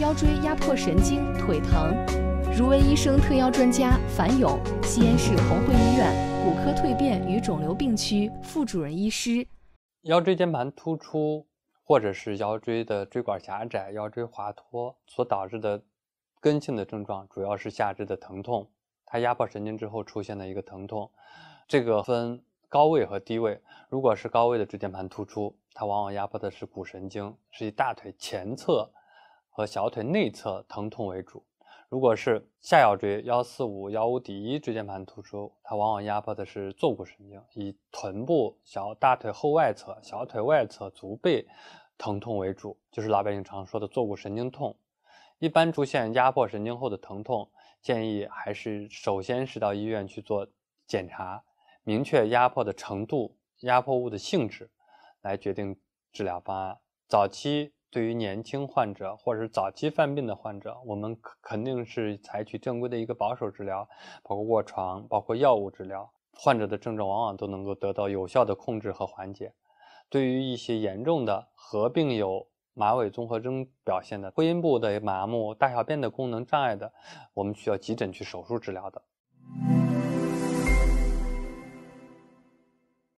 腰椎压迫神经，腿疼。如闻医生特邀专家樊勇，西安市红会医院骨科蜕变与肿瘤病区副主任医师。腰椎间盘突出或者是腰椎的椎管狭窄、腰椎滑脱所导致的根性的症状，主要是下肢的疼痛。它压迫神经之后出现的一个疼痛，这个分高位和低位。如果是高位的椎间盘突出，它往往压迫的是骨神经，是以大腿前侧。和小腿内侧疼痛为主。如果是下腰椎幺四五腰五骶一椎间盘突出，它往往压迫的是坐骨神经，以臀部、小大腿后外侧、小腿外侧、足背疼痛为主，就是老百姓常说的坐骨神经痛。一般出现压迫神经后的疼痛，建议还是首先是到医院去做检查，明确压迫的程度、压迫物的性质，来决定治疗方案。早期。对于年轻患者或者是早期犯病的患者，我们肯定是采取正规的一个保守治疗，包括卧床，包括药物治疗，患者的症状往往都能够得到有效的控制和缓解。对于一些严重的合并有马尾综合征表现的会阴部的麻木、大小便的功能障碍的，我们需要急诊去手术治疗的。